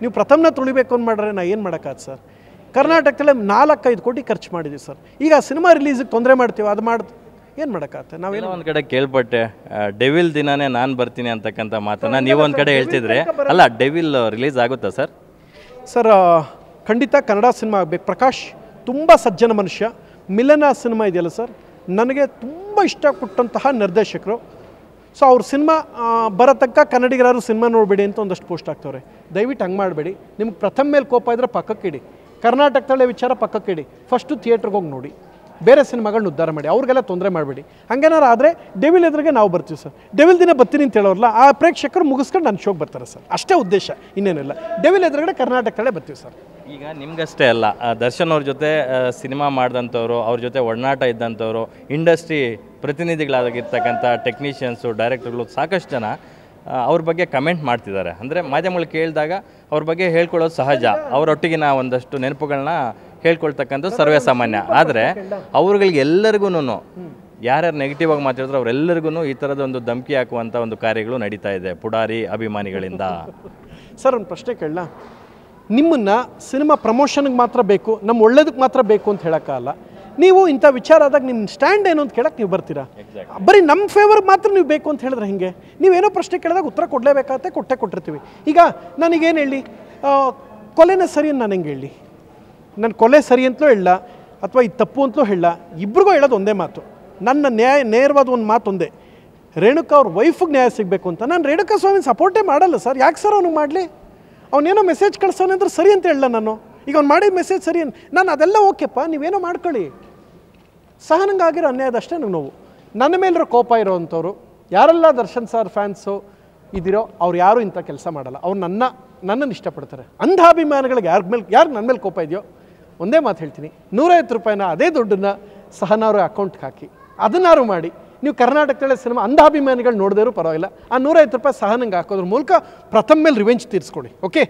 ನೀವು ಪ್ರಥಮನ ತುಳಿಬೇಕು ಅಂತ ಮಾಡ್ರೆ ನಾ ಏನು ಮಾಡೋಕ್ಕಾಗುತ್ತೆ ಸರ್ ಕರ್ನಾಟಕದಲ್ಲೇ ನಾಲ್ಕೈದು ಕೋಟಿ ಖರ್ಚು ಮಾಡಿದ್ದೀವಿ ಸರ್ ಈಗ ಸಿನಿಮಾ ರಿಲೀಸಿಗೆ ತೊಂದರೆ ಮಾಡ್ತೀವಿ ಅದು ಮಾಡ್ ಏನು ಮಾಡೋಕ್ಕಾಗುತ್ತೆ ನಾವೇನೋ ಒಂದು ಕಡೆ ಕೇಳ್ಪಟ್ಟೆ ಡೆವಿಲ್ ದಿನಾನೇ ನಾನು ಬರ್ತೀನಿ ಅಂತಕ್ಕಂಥ ಮಾತನ್ನು ಒಂದು ಕಡೆ ಹೇಳ್ತಿದ್ರೆ ಅಲ್ಲ ಡೆವಿಲ್ ರಿಲೀಸ್ ಆಗುತ್ತಾ ಸರ್ ಸರ್ ಖಂಡಿತ ಕನ್ನಡ ಸಿನಿಮಾ ಆಗಬೇಕು ಪ್ರಕಾಶ್ ತುಂಬ ಸಜ್ಜನ ಮನುಷ್ಯ ಮಿಲನ ಸಿನಿಮಾ ಇದೆಯಲ್ಲ ಸರ್ ನನಗೆ ತುಂಬ ಇಷ್ಟ ನಿರ್ದೇಶಕರು ಸೊ ಅವ್ರ ಸಿನಿಮಾ ಬರತಕ್ಕ ಕನ್ನಡಿಗರಾರು ಸಿನಿಮಾ ನೋಡಬೇಡಿ ಅಂತ ಒಂದಷ್ಟು ಪೋಸ್ಟ್ ಆಗ್ತವ್ರೆ ದಯವಿಟ್ಟು ಹಂಗೆ ಮಾಡಬೇಡಿ ನಿಮ್ಗೆ ಪ್ರಥಮ ಮೇಲೆ ಕೋಪ ಇದ್ದರೆ ಪಕ್ಕಕ್ಕಿಡಿ ಕರ್ನಾಟಕದಲ್ಲೇ ವಿಚಾರ ಪಕ್ಕಕ್ಕಿಡಿ ಫಸ್ಟು ಥಿಯೇಟ್ರಿಗೆ ಹೋಗಿ ನೋಡಿ ಬೇರೆ ಸಿನಿಮಾಗಳನ್ನ ಉದ್ಧಾರ ಮಾಡಿ ಅವ್ರಿಗೆಲ್ಲ ತೊಂದರೆ ಮಾಡಬೇಡಿ ಹಂಗೇನಾರು ಆದರೆ ಡೆವಿಲ್ ಎದುರಿಗೆ ನಾವು ಬರ್ತೀವಿ ಸರ್ ಡೆವಿಲ್ ದಿನ ಬರ್ತೀನಿ ಅಂತ ಹೇಳೋರಲ್ಲ ಆ ಪ್ರೇಕ್ಷಕರು ಮುಗಿಸ್ಕೊಂಡು ನನ್ನ ಶೋಗೆ ಬರ್ತಾರೆ ಸರ್ ಅಷ್ಟೇ ಉದ್ದೇಶ ಇನ್ನೇನಿಲ್ಲ ಡೆವಿಲ್ ಎದುರುಗಡೆ ಕರ್ನಾಟಕದಲ್ಲೇ ಬರ್ತೀವಿ ಸರ್ ಈಗ ನಿಮಗಷ್ಟೇ ಅಲ್ಲ ದರ್ಶನ್ ಅವ್ರ ಜೊತೆ ಸಿನಿಮಾ ಮಾಡಿದಂಥವ್ರು ಅವ್ರ ಜೊತೆ ಒಡನಾಟ ಇದ್ದಂಥವ್ರು ಇಂಡಸ್ಟ್ರಿ ಪ್ರತಿನಿಧಿಗಳಾಗಿರ್ತಕ್ಕಂಥ ಟೆಕ್ನಿಷಿಯನ್ಸು ಡೈರೆಕ್ಟರ್ಗಳು ಸಾಕಷ್ಟು ಜನ ಅವ್ರ ಬಗ್ಗೆ ಕಮೆಂಟ್ ಮಾಡ್ತಿದ್ದಾರೆ ಅಂದರೆ ಮಾಧ್ಯಮಗಳು ಕೇಳಿದಾಗ ಅವ್ರ ಬಗ್ಗೆ ಹೇಳ್ಕೊಳ್ಳೋದು ಸಹಜ ಅವರೊಟ್ಟಿಗಿನ ಒಂದಷ್ಟು ನೆನಪುಗಳನ್ನ ಹೇಳ್ಕೊಳ್ತಕ್ಕಂಥ ಸರ್ವೇ ಸಾಮಾನ್ಯ ಆದರೆ ಅವ್ರುಗಳಿಗೆ ಎಲ್ಲರಿಗೂ ಯಾರ್ಯಾರು ನೆಗೆಟಿವ್ ಆಗಿ ಮಾತಾಡಿದ್ರು ಅವರೆಲ್ಲರಿಗೂ ಈ ಥರದ ಒಂದು ಧಮಕಿ ಹಾಕುವಂಥ ಒಂದು ಕಾರ್ಯಗಳು ನಡೀತಾ ಇದೆ ಪುಡಾರಿ ಅಭಿಮಾನಿಗಳಿಂದ ಸರ್ ಒಂದು ಪ್ರಶ್ನೆ ಕೇಳಲ್ಲ ನಿಮ್ಮನ್ನು ಸಿನಿಮಾ ಪ್ರಮೋಷನ್ಗೆ ಮಾತ್ರ ಬೇಕು ನಮ್ಮ ಒಳ್ಳೇದಕ್ಕೆ ಮಾತ್ರ ಬೇಕು ಅಂತ ಹೇಳೋಕ್ಕಲ್ಲ ನೀವು ಇಂಥ ವಿಚಾರ ಆದಾಗ ನಿಮ್ಮ ಸ್ಟ್ಯಾಂಡ್ ಏನು ಅಂತ ಕೇಳಕ್ಕೆ ನೀವು ಬರ್ತೀರಾ ಬರೀ ನಮ್ಮ ಫೇವರ್ಗೆ ಮಾತ್ರ ನೀವು ಬೇಕು ಅಂತ ಹೇಳಿದ್ರೆ ಹಿಂಗೆ ನೀವೇನೋ ಪ್ರಶ್ನೆ ಕೇಳಿದಾಗ ಉತ್ತರ ಕೊಡಲೇಬೇಕಾಗತ್ತೆ ಕೊಟ್ಟೆ ಕೊಟ್ಟಿರ್ತೀವಿ ಈಗ ನನಗೇನು ಹೇಳಿ ಕೊಲೆನ ಸರಿ ನಾನು ಹೆಂಗೆ ಹೇಳಿ ನನ್ನ ಕೊಲೆ ಸರಿ ಅಂತಲೂ ಹೇಳಲ್ಲ ಅಥವಾ ಇದು ತಪ್ಪು ಅಂತಲೂ ಹೇಳಲ್ಲ ಇಬ್ರಿಗೂ ಹೇಳೋದು ಒಂದೇ ಮಾತು ನನ್ನ ನ್ಯಾಯ ನೇರವಾದ ಒಂದು ಮಾತು ಒಂದೇ ರೇಣುಕಾ ಅವ್ರ ವೈಫಿಗೆ ನ್ಯಾಯ ಸಿಗಬೇಕು ಅಂತ ನಾನು ರೇಣುಕಾ ಸ್ವಾಮಿ ಸಪೋರ್ಟೇ ಮಾಡಲ್ಲ ಸರ್ ಯಾಕೆ ಸರ್ ಅವನು ಮಾಡಲಿ ಅವನೇನೋ ಮೆಸೇಜ್ ಕಳಿಸೋನೆ ಅಂದ್ರೆ ಸರಿ ಅಂತ ಹೇಳಲ್ಲ ನಾನು ಈಗ ಅವ್ನು ಮಾಡಿದ ಮೆಸೇಜ್ ಸರಿ ಅಂತ ನಾನು ಅದೆಲ್ಲ ಓಕೆಪ್ಪ ನೀವೇನೋ ಮಾಡ್ಕೊಳ್ಳಿ ಸಹನಂಗಾಗಿರೋ ಅನ್ಯಾಯದಷ್ಟೇ ನನಗೆ ನೋವು ನನ್ನ ಮೇಲಿರೋ ಕೋಪ ಇರೋವಂಥವ್ರು ಯಾರೆಲ್ಲ ದರ್ಶನ್ ಸರ್ ಫ್ಯಾನ್ಸು ಇದಿರೋ ಅವ್ರು ಯಾರೂ ಇಂಥ ಕೆಲಸ ಮಾಡಲ್ಲ ಅವ್ರು ನನ್ನ ನನ್ನನ್ನು ಇಷ್ಟಪಡ್ತಾರೆ ಅಂಧಾಭಿಮಾನಿಗಳಿಗೆ ಯಾರ ಮೇಲೆ ಯಾರು ನನ್ನ ಮೇಲೆ ಕೋಪ ಇದೆಯೋ ಒಂದೇ ಮಾತು ಹೇಳ್ತೀನಿ ನೂರೈವತ್ತು ರೂಪಾಯಿನ ಅದೇ ದುಡ್ಡನ್ನ ಸಹನಾರು ಅಕೌಂಟ್ಗೆ ಹಾಕಿ ಅದನ್ನಾರು ಮಾಡಿ ನೀವು ಕರ್ನಾಟಕದಲ್ಲಿ ಸಿನಿಮಾ ಅಂಧಾಭಿಮಾನಿಗಳು ನೋಡಿದ್ರು ಪರವಾಗಿಲ್ಲ ಆ ನೂರೈವತ್ತು ರೂಪಾಯಿ ಸಹನಂಗೆ ಹಾಕೋದ್ರ ಮೂಲಕ ಪ್ರಥಮ ಮೇಲೆ ರಿವೆಂಜ್ ತೀರ್ಸ್ಕೊಡಿ ಓಕೆ